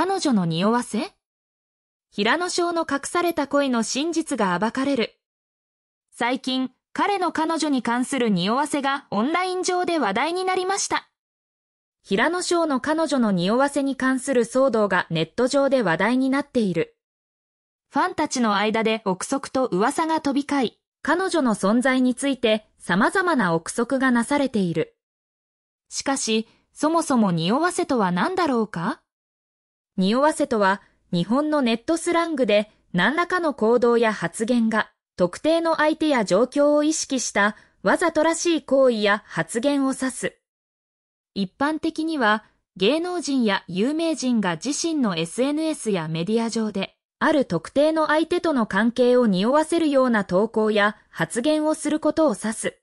彼女の匂わせ平野翔の隠された恋の真実が暴かれる。最近、彼の彼女に関する匂わせがオンライン上で話題になりました。平野翔の彼女の匂わせに関する騒動がネット上で話題になっている。ファンたちの間で憶測と噂が飛び交い、彼女の存在について様々な憶測がなされている。しかし、そもそも匂わせとは何だろうか匂わせとは、日本のネットスラングで、何らかの行動や発言が、特定の相手や状況を意識した、わざとらしい行為や発言を指す。一般的には、芸能人や有名人が自身の SNS やメディア上で、ある特定の相手との関係を匂わせるような投稿や発言をすることを指す。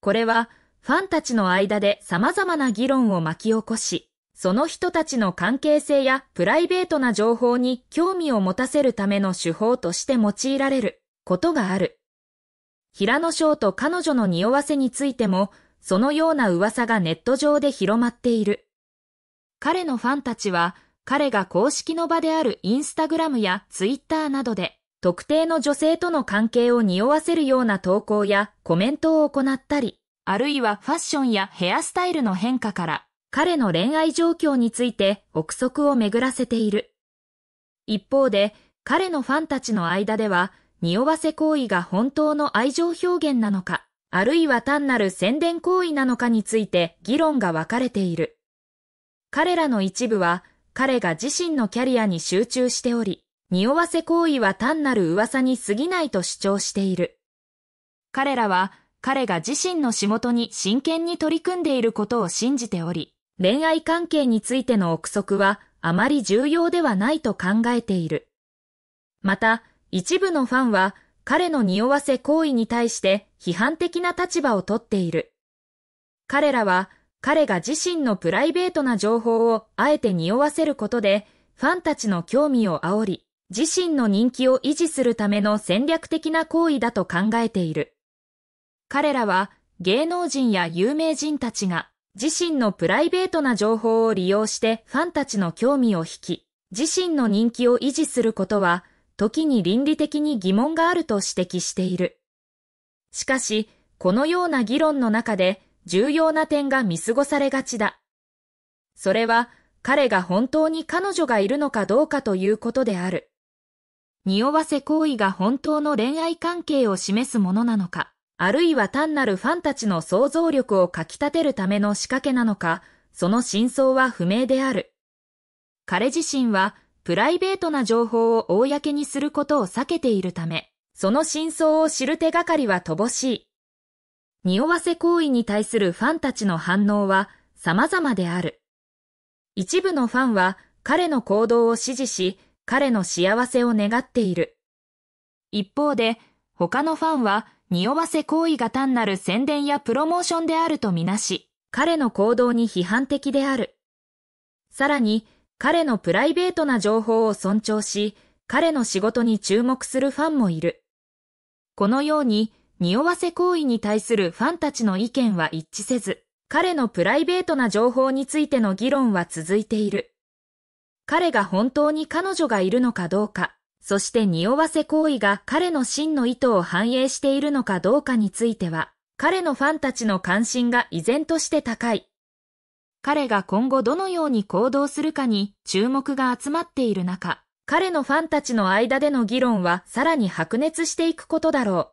これは、ファンたちの間で様々な議論を巻き起こし、その人たちの関係性やプライベートな情報に興味を持たせるための手法として用いられることがある。平野翔と彼女の匂わせについても、そのような噂がネット上で広まっている。彼のファンたちは、彼が公式の場であるインスタグラムやツイッターなどで、特定の女性との関係を匂わせるような投稿やコメントを行ったり、あるいはファッションやヘアスタイルの変化から、彼の恋愛状況について憶測を巡らせている。一方で、彼のファンたちの間では、匂わせ行為が本当の愛情表現なのか、あるいは単なる宣伝行為なのかについて議論が分かれている。彼らの一部は、彼が自身のキャリアに集中しており、匂わせ行為は単なる噂に過ぎないと主張している。彼らは、彼が自身の仕事に真剣に取り組んでいることを信じており、恋愛関係についての憶測はあまり重要ではないと考えている。また、一部のファンは彼の匂わせ行為に対して批判的な立場をとっている。彼らは彼が自身のプライベートな情報をあえて匂わせることでファンたちの興味を煽り、自身の人気を維持するための戦略的な行為だと考えている。彼らは芸能人や有名人たちが自身のプライベートな情報を利用してファンたちの興味を引き、自身の人気を維持することは、時に倫理的に疑問があると指摘している。しかし、このような議論の中で重要な点が見過ごされがちだ。それは、彼が本当に彼女がいるのかどうかということである。匂わせ行為が本当の恋愛関係を示すものなのか。あるいは単なるファンたちの想像力をかき立てるための仕掛けなのか、その真相は不明である。彼自身はプライベートな情報を公にすることを避けているため、その真相を知る手がかりは乏しい。匂わせ行為に対するファンたちの反応は様々である。一部のファンは彼の行動を支持し、彼の幸せを願っている。一方で、他のファンは匂わせ行為が単なる宣伝やプロモーションであるとみなし、彼の行動に批判的である。さらに、彼のプライベートな情報を尊重し、彼の仕事に注目するファンもいる。このように、匂わせ行為に対するファンたちの意見は一致せず、彼のプライベートな情報についての議論は続いている。彼が本当に彼女がいるのかどうか、そして匂わせ行為が彼の真の意図を反映しているのかどうかについては、彼のファンたちの関心が依然として高い。彼が今後どのように行動するかに注目が集まっている中、彼のファンたちの間での議論はさらに白熱していくことだろう。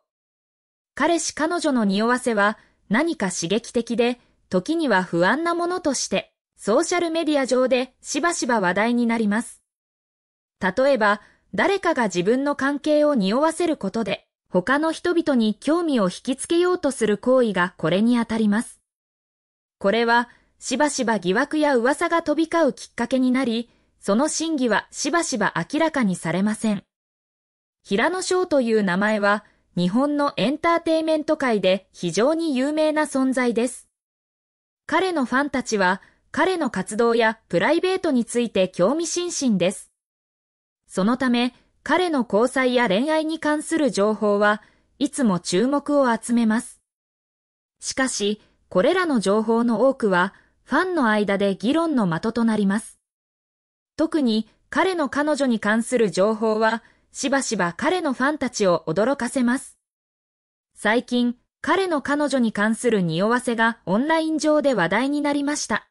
彼氏彼女の匂わせは何か刺激的で、時には不安なものとして、ソーシャルメディア上でしばしば話題になります。例えば、誰かが自分の関係を匂わせることで、他の人々に興味を引きつけようとする行為がこれにあたります。これは、しばしば疑惑や噂が飛び交うきっかけになり、その真偽はしばしば明らかにされません。平野翔という名前は、日本のエンターテイメント界で非常に有名な存在です。彼のファンたちは、彼の活動やプライベートについて興味津々です。そのため、彼の交際や恋愛に関する情報はいつも注目を集めます。しかし、これらの情報の多くはファンの間で議論の的となります。特に彼の彼女に関する情報はしばしば彼のファンたちを驚かせます。最近、彼の彼女に関する匂わせがオンライン上で話題になりました。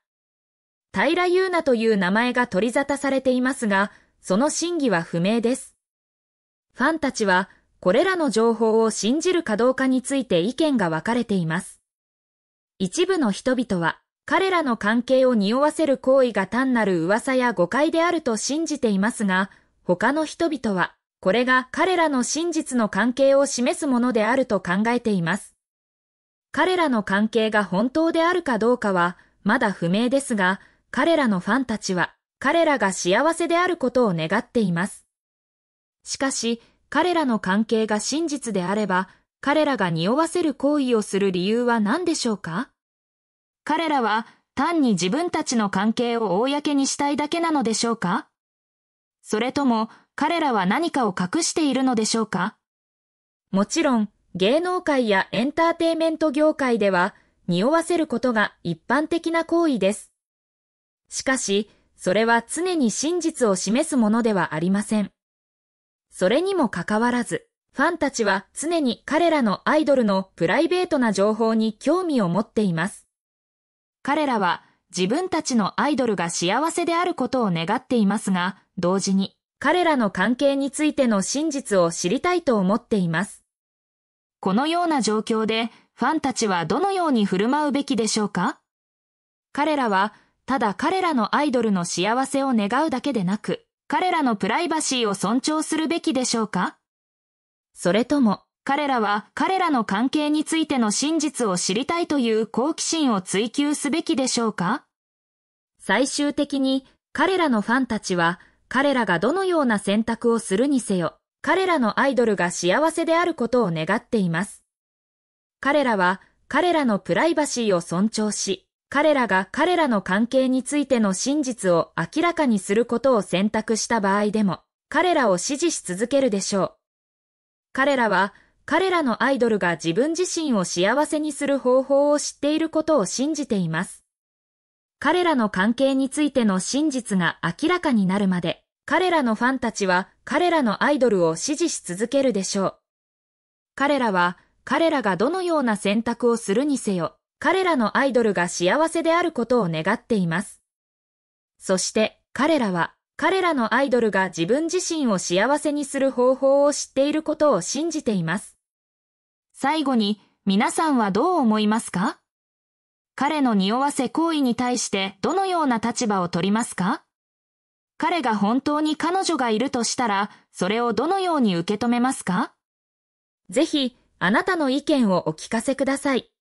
平優奈という名前が取り沙汰されていますが、その真偽は不明です。ファンたちは、これらの情報を信じるかどうかについて意見が分かれています。一部の人々は、彼らの関係を匂わせる行為が単なる噂や誤解であると信じていますが、他の人々は、これが彼らの真実の関係を示すものであると考えています。彼らの関係が本当であるかどうかは、まだ不明ですが、彼らのファンたちは、彼らが幸せであることを願っています。しかし、彼らの関係が真実であれば、彼らが匂わせる行為をする理由は何でしょうか彼らは単に自分たちの関係を公にしたいだけなのでしょうかそれとも彼らは何かを隠しているのでしょうかもちろん、芸能界やエンターテイメント業界では、匂わせることが一般的な行為です。しかし、それは常に真実を示すものではありません。それにもかかわらず、ファンたちは常に彼らのアイドルのプライベートな情報に興味を持っています。彼らは自分たちのアイドルが幸せであることを願っていますが、同時に彼らの関係についての真実を知りたいと思っています。このような状況でファンたちはどのように振る舞うべきでしょうか彼らはただ彼らのアイドルの幸せを願うだけでなく、彼らのプライバシーを尊重するべきでしょうかそれとも、彼らは彼らの関係についての真実を知りたいという好奇心を追求すべきでしょうか最終的に彼らのファンたちは彼らがどのような選択をするにせよ彼らのアイドルが幸せであることを願っています。彼らは彼らのプライバシーを尊重し彼らが彼らの関係についての真実を明らかにすることを選択した場合でも、彼らを支持し続けるでしょう。彼らは、彼らのアイドルが自分自身を幸せにする方法を知っていることを信じています。彼らの関係についての真実が明らかになるまで、彼らのファンたちは彼らのアイドルを支持し続けるでしょう。彼らは彼らがどのような選択をするにせよ、彼らのアイドルが幸せであることを願っています。そして彼らは彼らのアイドルが自分自身を幸せにする方法を知っていることを信じています。最後に皆さんはどう思いますか彼の匂わせ行為に対してどのような立場を取りますか彼が本当に彼女がいるとしたら、それをどのように受け止めますかぜひ、あなたの意見をお聞かせください。